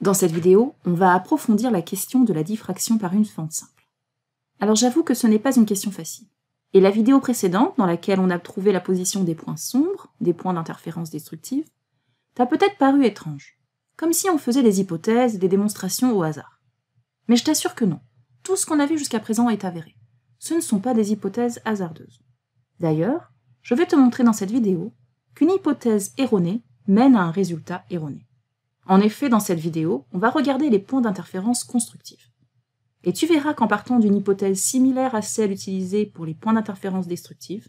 Dans cette vidéo, on va approfondir la question de la diffraction par une fente simple. Alors j'avoue que ce n'est pas une question facile. Et la vidéo précédente, dans laquelle on a trouvé la position des points sombres, des points d'interférence destructive, t'a peut-être paru étrange, comme si on faisait des hypothèses et des démonstrations au hasard. Mais je t'assure que non, tout ce qu'on a vu jusqu'à présent est avéré. Ce ne sont pas des hypothèses hasardeuses. D'ailleurs, je vais te montrer dans cette vidéo qu'une hypothèse erronée mène à un résultat erroné. En effet, dans cette vidéo, on va regarder les points d'interférence constructifs. Et tu verras qu'en partant d'une hypothèse similaire à celle utilisée pour les points d'interférence destructifs,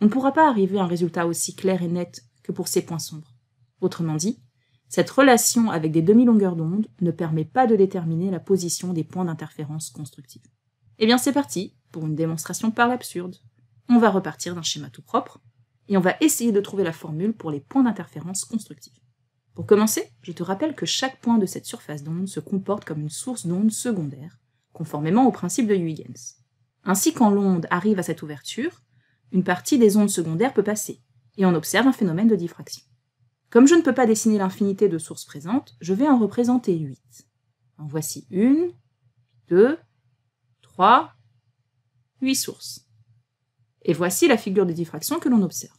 on ne pourra pas arriver à un résultat aussi clair et net que pour ces points sombres. Autrement dit, cette relation avec des demi-longueurs d'onde ne permet pas de déterminer la position des points d'interférence constructifs. Eh bien c'est parti pour une démonstration par l'absurde. On va repartir d'un schéma tout propre et on va essayer de trouver la formule pour les points d'interférence constructifs. Pour commencer, je te rappelle que chaque point de cette surface d'onde se comporte comme une source d'onde secondaire, conformément au principe de Huygens. Ainsi, quand l'onde arrive à cette ouverture, une partie des ondes secondaires peut passer, et on observe un phénomène de diffraction. Comme je ne peux pas dessiner l'infinité de sources présentes, je vais en représenter 8. En voici une, deux, trois, huit sources. Et voici la figure de diffraction que l'on observe.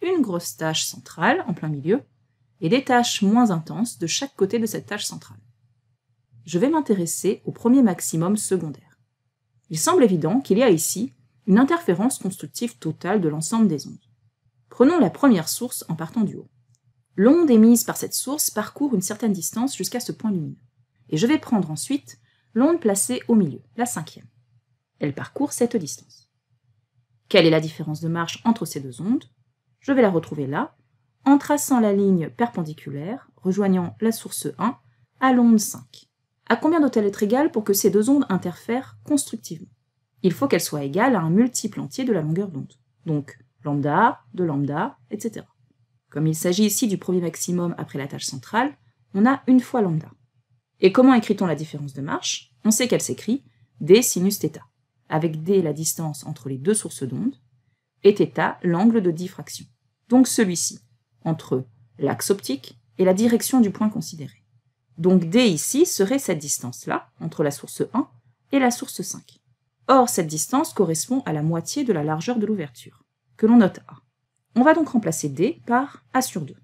Une grosse tache centrale en plein milieu, et des tâches moins intenses de chaque côté de cette tâche centrale. Je vais m'intéresser au premier maximum secondaire. Il semble évident qu'il y a ici une interférence constructive totale de l'ensemble des ondes. Prenons la première source en partant du haut. L'onde émise par cette source parcourt une certaine distance jusqu'à ce point lumineux. Et je vais prendre ensuite l'onde placée au milieu, la cinquième. Elle parcourt cette distance. Quelle est la différence de marche entre ces deux ondes Je vais la retrouver là, en traçant la ligne perpendiculaire, rejoignant la source 1 à l'onde 5. À combien doit-elle être égale pour que ces deux ondes interfèrent constructivement Il faut qu'elle soit égale à un multiple entier de la longueur d'onde. Donc lambda, de lambda, etc. Comme il s'agit ici du premier maximum après la tâche centrale, on a une fois lambda. Et comment écrit-on la différence de marche On sait qu'elle s'écrit d sinus avec d la distance entre les deux sources d'onde, et θ l'angle de diffraction. Donc celui-ci, entre l'axe optique et la direction du point considéré. Donc d ici serait cette distance-là, entre la source 1 et la source 5. Or, cette distance correspond à la moitié de la largeur de l'ouverture, que l'on note A. On va donc remplacer D par A sur 2.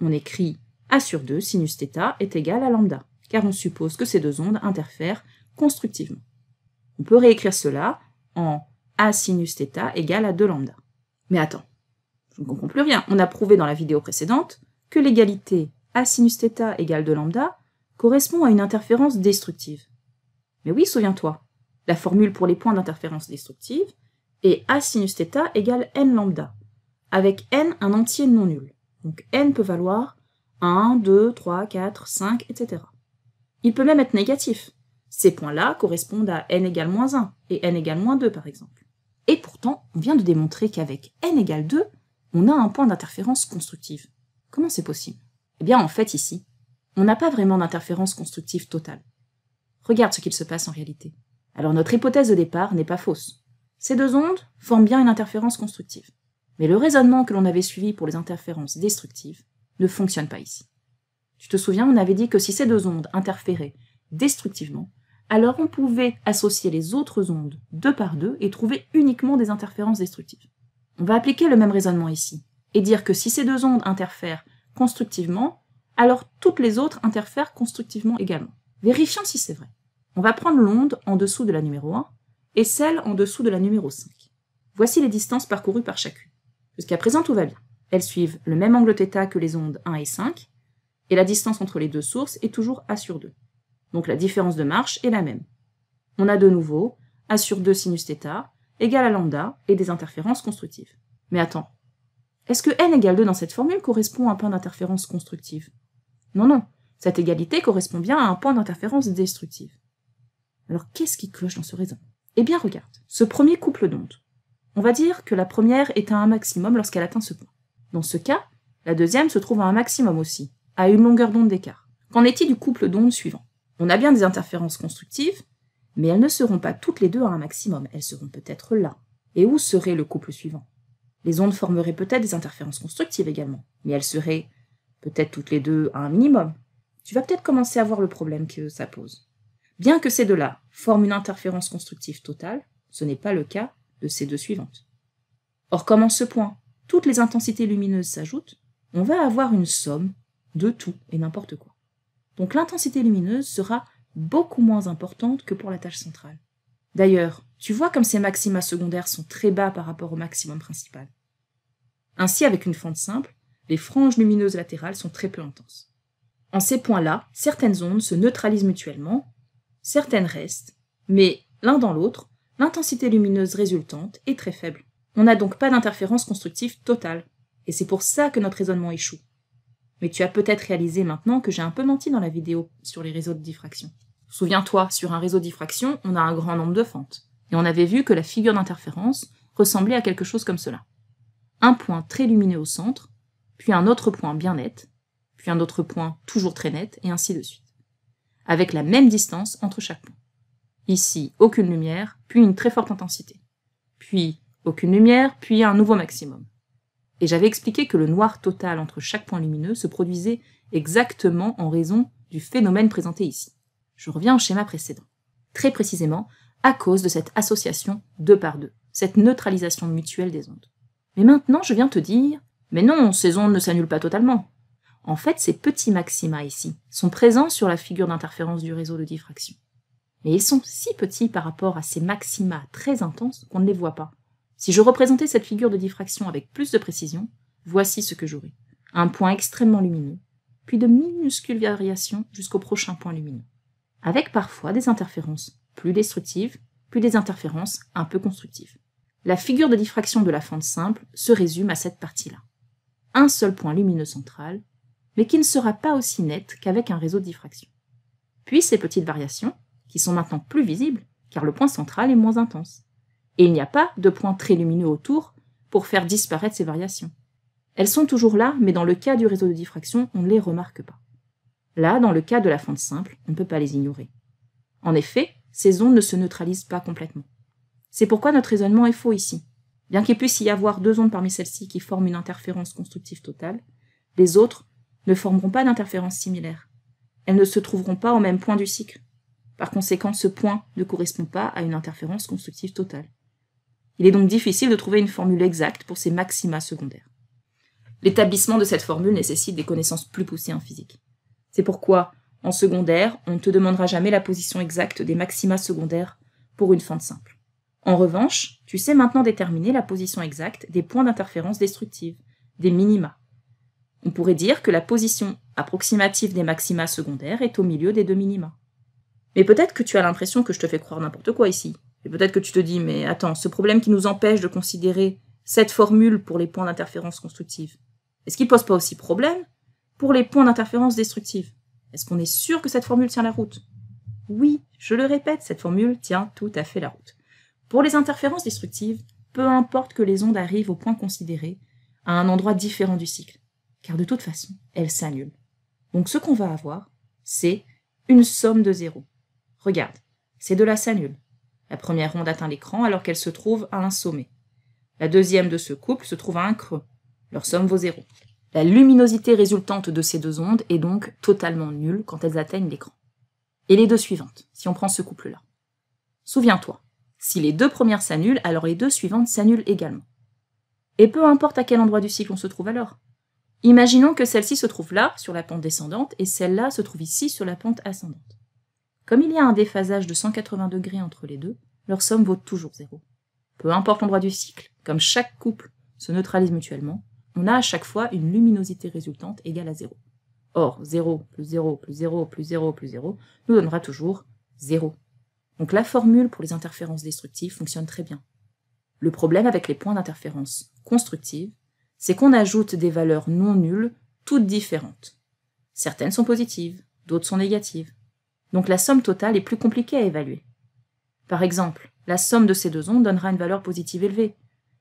On écrit A sur 2 sinus est égal à lambda, car on suppose que ces deux ondes interfèrent constructivement. On peut réécrire cela en A sinus égale à 2 lambda. Mais attends, je ne comprends plus rien. On a prouvé dans la vidéo précédente que l'égalité A sinus égale 2 lambda correspond à une interférence destructive. Mais oui, souviens-toi, la formule pour les points d'interférence destructive est A sinus égale n lambda, avec n un entier non nul. Donc n peut valoir 1, 2, 3, 4, 5, etc. Il peut même être négatif. Ces points-là correspondent à n égale moins 1 et n égale moins 2 par exemple. Et pourtant, on vient de démontrer qu'avec n égale 2, on a un point d'interférence constructive. Comment c'est possible Eh bien, en fait, ici, on n'a pas vraiment d'interférence constructive totale. Regarde ce qu'il se passe en réalité. Alors notre hypothèse de départ n'est pas fausse. Ces deux ondes forment bien une interférence constructive. Mais le raisonnement que l'on avait suivi pour les interférences destructives ne fonctionne pas ici. Tu te souviens, on avait dit que si ces deux ondes interféraient destructivement, alors on pouvait associer les autres ondes deux par deux et trouver uniquement des interférences destructives. On va appliquer le même raisonnement ici et dire que si ces deux ondes interfèrent constructivement, alors toutes les autres interfèrent constructivement également. Vérifions si c'est vrai. On va prendre l'onde en dessous de la numéro 1 et celle en dessous de la numéro 5. Voici les distances parcourues par chacune. Jusqu'à présent, tout va bien. Elles suivent le même angle θ que les ondes 1 et 5, et la distance entre les deux sources est toujours A sur 2. Donc la différence de marche est la même. On a de nouveau A sur 2 sinus θ égal à lambda et des interférences constructives. Mais attends, est-ce que n égale 2 dans cette formule correspond à un point d'interférence constructive Non, non, cette égalité correspond bien à un point d'interférence destructive. Alors qu'est-ce qui cloche dans ce raisin Eh bien regarde, ce premier couple d'ondes. On va dire que la première est à un maximum lorsqu'elle atteint ce point. Dans ce cas, la deuxième se trouve à un maximum aussi, à une longueur d'onde d'écart. Qu'en est-il du couple d'ondes suivant On a bien des interférences constructives, mais elles ne seront pas toutes les deux à un maximum, elles seront peut-être là. Et où serait le couple suivant Les ondes formeraient peut-être des interférences constructives également, mais elles seraient peut-être toutes les deux à un minimum. Tu vas peut-être commencer à voir le problème que ça pose. Bien que ces deux-là forment une interférence constructive totale, ce n'est pas le cas de ces deux suivantes. Or, comme en ce point, toutes les intensités lumineuses s'ajoutent, on va avoir une somme de tout et n'importe quoi. Donc l'intensité lumineuse sera beaucoup moins importante que pour la tâche centrale. D'ailleurs, tu vois comme ces maxima secondaires sont très bas par rapport au maximum principal. Ainsi, avec une fente simple, les franges lumineuses latérales sont très peu intenses. En ces points-là, certaines ondes se neutralisent mutuellement, certaines restent, mais l'un dans l'autre, l'intensité lumineuse résultante est très faible. On n'a donc pas d'interférence constructive totale, et c'est pour ça que notre raisonnement échoue. Mais tu as peut-être réalisé maintenant que j'ai un peu menti dans la vidéo sur les réseaux de diffraction. Souviens-toi, sur un réseau diffraction, on a un grand nombre de fentes. Et on avait vu que la figure d'interférence ressemblait à quelque chose comme cela. Un point très lumineux au centre, puis un autre point bien net, puis un autre point toujours très net, et ainsi de suite. Avec la même distance entre chaque point. Ici, aucune lumière, puis une très forte intensité. Puis, aucune lumière, puis un nouveau maximum. Et j'avais expliqué que le noir total entre chaque point lumineux se produisait exactement en raison du phénomène présenté ici. Je reviens au schéma précédent. Très précisément, à cause de cette association deux par deux, cette neutralisation mutuelle des ondes. Mais maintenant, je viens te dire, mais non, ces ondes ne s'annulent pas totalement. En fait, ces petits maxima ici sont présents sur la figure d'interférence du réseau de diffraction. Mais ils sont si petits par rapport à ces maxima très intenses qu'on ne les voit pas. Si je représentais cette figure de diffraction avec plus de précision, voici ce que j'aurais. Un point extrêmement lumineux, puis de minuscules variations jusqu'au prochain point lumineux avec parfois des interférences plus destructives, puis des interférences un peu constructives. La figure de diffraction de la fente simple se résume à cette partie-là. Un seul point lumineux central, mais qui ne sera pas aussi net qu'avec un réseau de diffraction. Puis ces petites variations, qui sont maintenant plus visibles, car le point central est moins intense. Et il n'y a pas de point très lumineux autour pour faire disparaître ces variations. Elles sont toujours là, mais dans le cas du réseau de diffraction, on ne les remarque pas. Là, dans le cas de la fente simple, on ne peut pas les ignorer. En effet, ces ondes ne se neutralisent pas complètement. C'est pourquoi notre raisonnement est faux ici. Bien qu'il puisse y avoir deux ondes parmi celles-ci qui forment une interférence constructive totale, les autres ne formeront pas d'interférence similaire. Elles ne se trouveront pas au même point du cycle. Par conséquent, ce point ne correspond pas à une interférence constructive totale. Il est donc difficile de trouver une formule exacte pour ces maxima secondaires. L'établissement de cette formule nécessite des connaissances plus poussées en physique. C'est pourquoi, en secondaire, on ne te demandera jamais la position exacte des maxima secondaires pour une fente simple. En revanche, tu sais maintenant déterminer la position exacte des points d'interférence destructive, des minima. On pourrait dire que la position approximative des maxima secondaires est au milieu des deux minima. Mais peut-être que tu as l'impression que je te fais croire n'importe quoi ici. Et peut-être que tu te dis, mais attends, ce problème qui nous empêche de considérer cette formule pour les points d'interférence constructive, est-ce qu'il pose pas aussi problème pour les points d'interférence destructive. Est-ce qu'on est sûr que cette formule tient la route Oui, je le répète, cette formule tient tout à fait la route. Pour les interférences destructives, peu importe que les ondes arrivent au point considéré, à un endroit différent du cycle, car de toute façon, elles s'annulent. Donc ce qu'on va avoir, c'est une somme de zéro. Regarde, ces deux-là s'annulent. La première onde atteint l'écran alors qu'elle se trouve à un sommet. La deuxième de ce couple se trouve à un creux. Leur somme vaut zéro. La luminosité résultante de ces deux ondes est donc totalement nulle quand elles atteignent l'écran. Et les deux suivantes, si on prend ce couple-là. Souviens-toi, si les deux premières s'annulent, alors les deux suivantes s'annulent également. Et peu importe à quel endroit du cycle on se trouve alors. Imaginons que celle-ci se trouve là, sur la pente descendante, et celle-là se trouve ici, sur la pente ascendante. Comme il y a un déphasage de 180 degrés entre les deux, leur somme vaut toujours zéro. Peu importe l'endroit du cycle, comme chaque couple se neutralise mutuellement, on a à chaque fois une luminosité résultante égale à 0. Or, 0 plus 0 plus 0 plus 0 plus 0 nous donnera toujours 0. Donc la formule pour les interférences destructives fonctionne très bien. Le problème avec les points d'interférence constructives, c'est qu'on ajoute des valeurs non nulles, toutes différentes. Certaines sont positives, d'autres sont négatives. Donc la somme totale est plus compliquée à évaluer. Par exemple, la somme de ces deux ondes donnera une valeur positive élevée,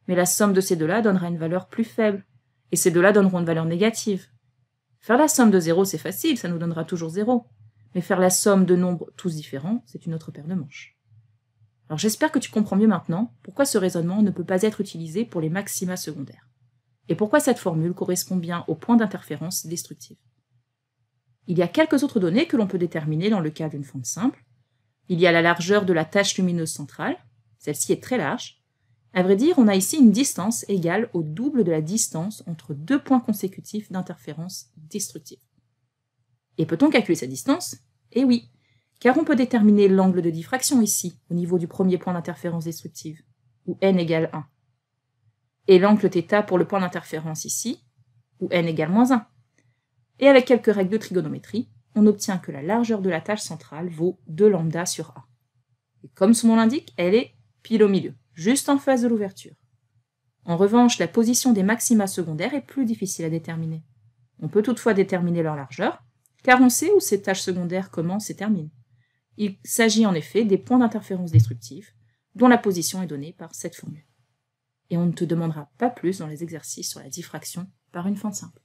mais la somme de ces deux-là donnera une valeur plus faible, et ces deux-là donneront une valeur négative. Faire la somme de zéro, c'est facile, ça nous donnera toujours zéro. Mais faire la somme de nombres tous différents, c'est une autre paire de manches. Alors j'espère que tu comprends mieux maintenant pourquoi ce raisonnement ne peut pas être utilisé pour les maxima secondaires. Et pourquoi cette formule correspond bien au point d'interférence destructive. Il y a quelques autres données que l'on peut déterminer dans le cas d'une fente simple. Il y a la largeur de la tache lumineuse centrale. Celle-ci est très large, à vrai dire, on a ici une distance égale au double de la distance entre deux points consécutifs d'interférence destructive. Et peut-on calculer cette distance Eh oui, car on peut déterminer l'angle de diffraction ici, au niveau du premier point d'interférence destructive, où n égale 1. Et l'angle θ pour le point d'interférence ici, où n égale moins 1. Et avec quelques règles de trigonométrie, on obtient que la largeur de la tâche centrale vaut 2 lambda sur a. Et comme son nom l'indique, elle est pile au milieu juste en face de l'ouverture. En revanche, la position des maxima secondaires est plus difficile à déterminer. On peut toutefois déterminer leur largeur, car on sait où ces tâches secondaires commencent et terminent. Il s'agit en effet des points d'interférence destructifs, dont la position est donnée par cette formule. Et on ne te demandera pas plus dans les exercices sur la diffraction par une fente simple.